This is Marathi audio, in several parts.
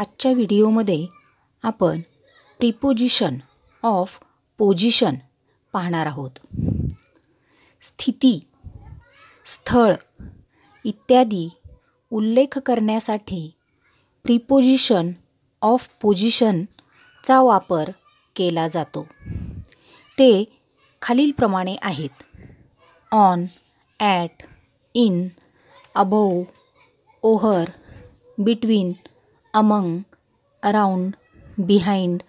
आजच्या व्हिडिओमध्ये आपण प्रिपोजिशन ऑफ पोजिशन पाहणार आहोत स्थिती स्थळ इत्यादी उल्लेख करण्यासाठी प्रिपोजिशन ऑफ पोजिशनचा वापर केला जातो ते खालीलप्रमाणे आहेत on at in above over between among around behind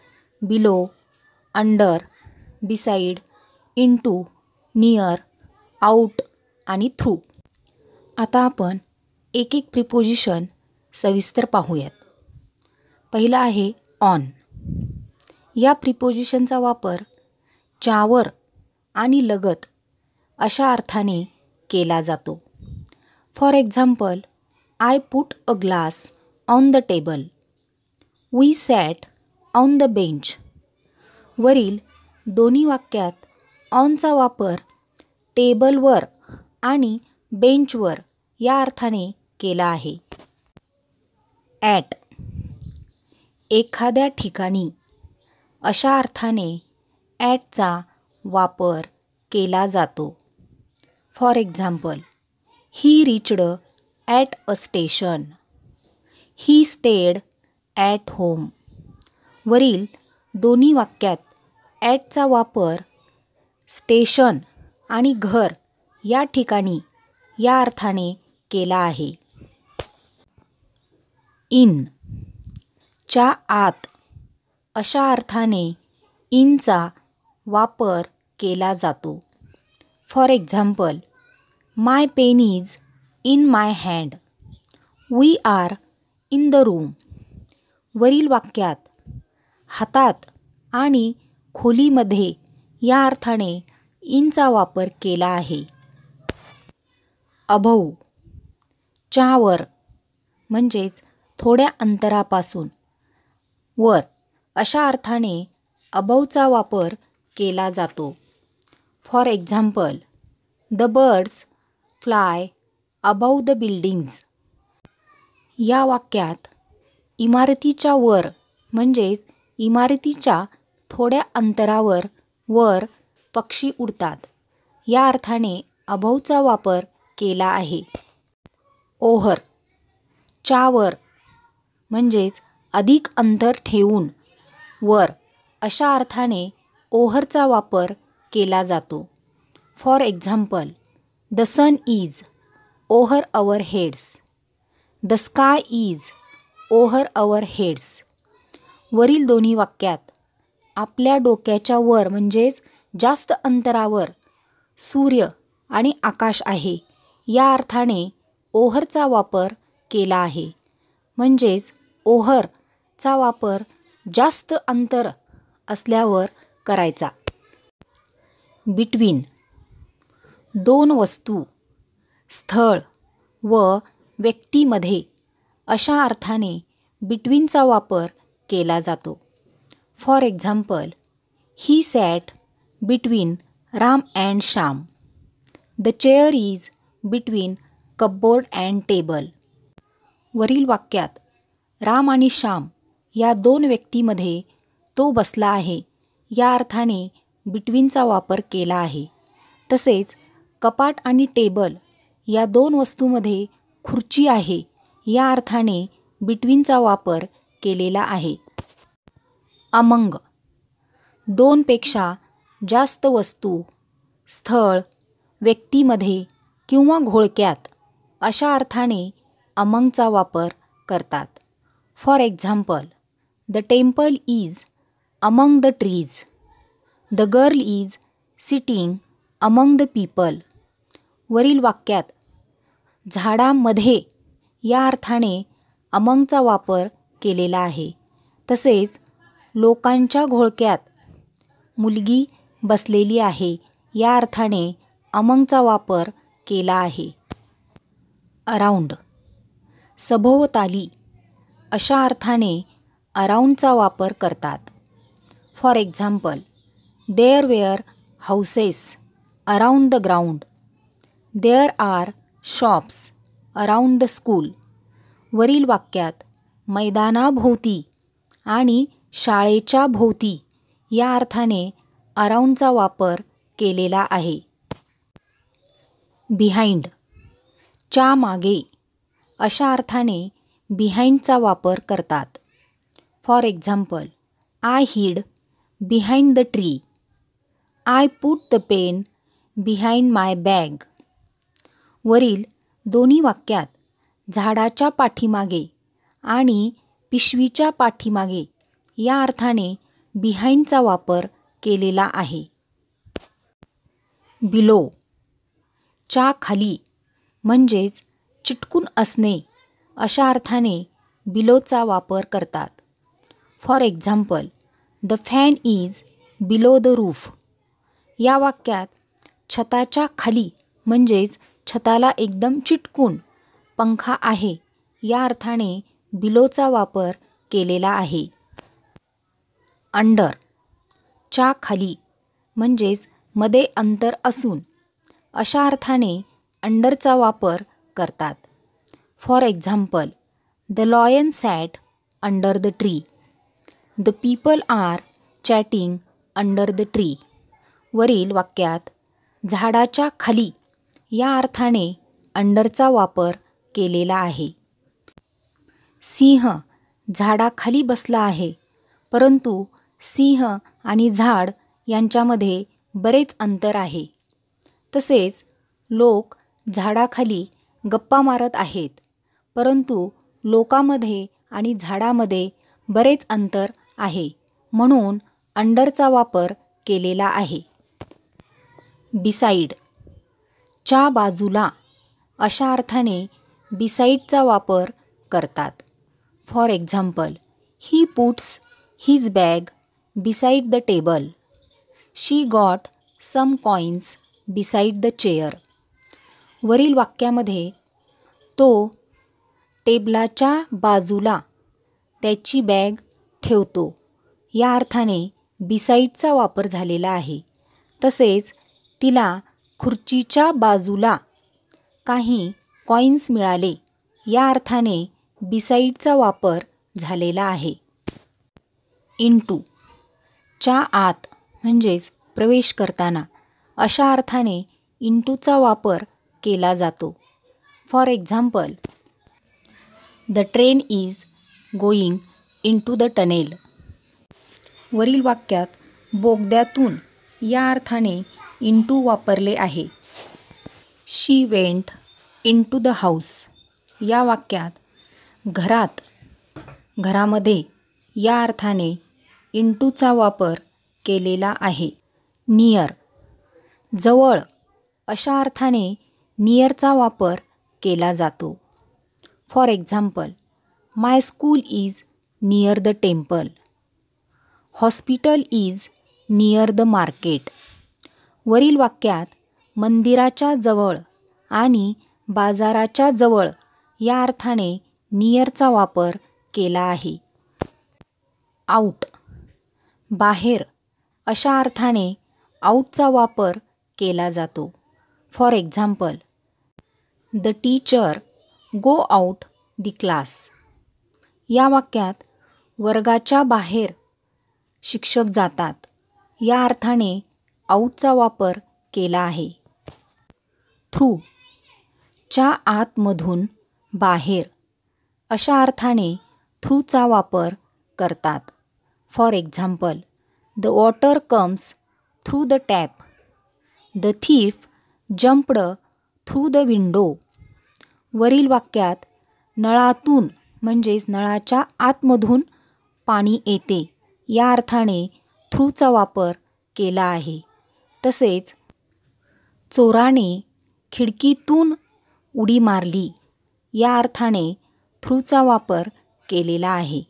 below under beside to near out आणि थ्रू आता आपण एक एक प्रिपोजिशन सविस्तर पाहूयात पहिलं आहे ऑन या प्रिपोजिशनचा वापर चावर आणि लगत अशा अर्थाने केला जातो for example I put a glass on the table we sat on the bench वरील दोन्ही वाक्यात ऑनचा वापर टेबलवर आणि बेंचवर या अर्थाने केला आहे ॲट एखाद्या ठिकाणी अशा अर्थाने ॲटचा वापर केला जातो for example he reached at a station he stayed at home वरील दोन्ही वाक्यात ॲटचा वापर स्टेशन आणि घर या ठिकाणी या अर्थाने केला आहे इन च्या आत अशा अर्थाने इनचा वापर केला जातो for example my pen is in my hand we are in the room वरील वाक्यात हातात आणि खोलीमध्ये या अर्थाने इनचा वापर केला आहे अभव चावर म्हणजेच थोड्या अंतरापासून वर अशा अर्थाने अबवचा वापर केला जातो for example the birds fly above the buildings या वाक्यात इमारतीच्या वर म्हणजेच इमारतीच्या थोड्या अंतरावर वर पक्षी उडतात या अर्थाने अभावचा वापर केला आहे ओहर च्या वर म्हणजेच अधिक अंतर ठेवून वर अशा अर्थाने ओहरचा वापर केला जातो for example the sun is over our heads the sky is over our heads वरील दोन्ही वाक्यात आपल्या डोक्याच्या वर म्हणजेच जास्त अंतरावर सूर्य आणि आकाश आहे या अर्थाने ओहरचा वापर केला आहे म्हणजेच ओहरचा वापर जास्त अंतर असल्यावर करायचा बिटवीन दोन वस्तू स्थळ व व्यक्तीमध्ये अशा अर्थाने बिटवीनचा वापर केला जातो for example he sat between Ram and Shyam the chair is between cupboard and table वरील वाक्यात राम आणि श्याम या दोन व्यक्तीमध्ये तो बसला आहे या अर्थाने बिटवीनचा वापर केला आहे तसेच कपाट आणि टेबल या दोन वस्तूमध्ये खुर्ची आहे या अर्थाने बिटवीनचा वापर केलेला आहे अमंग दोनपेक्षा जास्त वस्तू स्थळ व्यक्तीमध्ये किंवा घोळक्यात अशा अर्थाने अमंगचा वापर करतात for example the temple is among the trees the girl is sitting among the people वरील वाक्यात झाडामध्ये या अर्थाने अमंगचा वापर केलेला आहे तसेच लोकांच्या घोळक्यात मुलगी बसलेली आहे या अर्थाने अमंगचा वापर केला आहे अराउंड सभोवताली अशा अर्थाने अराऊंडचा वापर करतात for example there were houses around the ground there are shops around the school वरील वाक्यात मैदानाभोवती आणि शाळेच्या भोवती या अर्थाने अराऊंडचा वापर केलेला आहे बिहाइंड च्या मागे अशा अर्थाने बिहाइंडचा वापर करतात for example I hid behind the tree I put the pen behind my bag वरील दोन्ही वाक्यात झाडाच्या पाठीमागे आणि पिशवीच्या पाठीमागे या अर्थाने बिहाइंडचा वापर केलेला आहे बिलो चा खाली म्हणजेच चिटकून असणे अशा अर्थाने बिलोचा वापर करतात for example the fan is below the roof या वाक्यात छताच्या खाली म्हणजेच छताला एकदम चिटकून पंखा आहे या अर्थाने बिलोचा वापर केलेला आहे अंडर च्या खाली म्हणजेच मध्ये अंतर असून अशा अर्थाने अंडरचा वापर करतात for example the lion sat under the tree the people are chatting under the tree वरील वाक्यात झाडाच्या खाली या अर्थाने अंडरचा वापर केलेला आहे सिंह झाडाखाली बसला आहे परंतु सिंह आणि झाड यांच्यामध्ये बरेच अंतर आहे तसेच लोक झाडाखाली गप्पा मारत आहेत परंतु लोकामध्ये आणि झाडामध्ये बरेच अंतर आहे म्हणून अंडरचा वापर केलेला आहे बिसाईड च्या बाजूला अशा अर्थाने बिसाईडचा वापर करतात for example he puts his bag beside the table she got some coins beside the chair वरील वाक्यामध्ये तो टेबलाच्या बाजूला त्याची बॅग ठेवतो या अर्थाने बिसाईडचा वापर झालेला आहे तसेच तिला खुर्चीच्या बाजूला काही कॉईन्स मिळाले या अर्थाने बिसाईडचा वापर झालेला आहे इंटू च्या आत म्हणजेच प्रवेश करताना अशा अर्थाने इंटूचा वापर केला जातो for example the train is going into the tunnel वरील वाक्यात बोगद्यातून या अर्थाने इंटू वापरले आहे she went into the house या वाक्यात घरात घरामध्ये या अर्थाने इंटूचा वापर केलेला आहे नियर जवळ अशा अर्थाने नियरचा वापर केला जातो for example my school is near the temple hospital is near the market वरील वाक्यात मंदिराच्या जवळ आणि बाजाराच्या जवळ या अर्थाने नियरचा वापर केला आहे आऊट बाहेर अशा अर्थाने आऊटचा वापर केला जातो for example the teacher go out the class या वाक्यात वर्गाच्या बाहेर शिक्षक जातात या अर्थाने आऊटचा वापर केला आहे थ्रू च्या आतमधून बाहेर अशा अर्थाने थ्रूचा वापर करतात for example the water comes through the tap the thief jumped through the window वरील वाक्यात नळातून म्हणजेच नळाच्या आतमधून पाणी येते या अर्थाने थ्रूचा वापर केला आहे तसेच चोराने खिडकीतून उडी मारली या अर्थाने थ्रूचा वापर केलेला आहे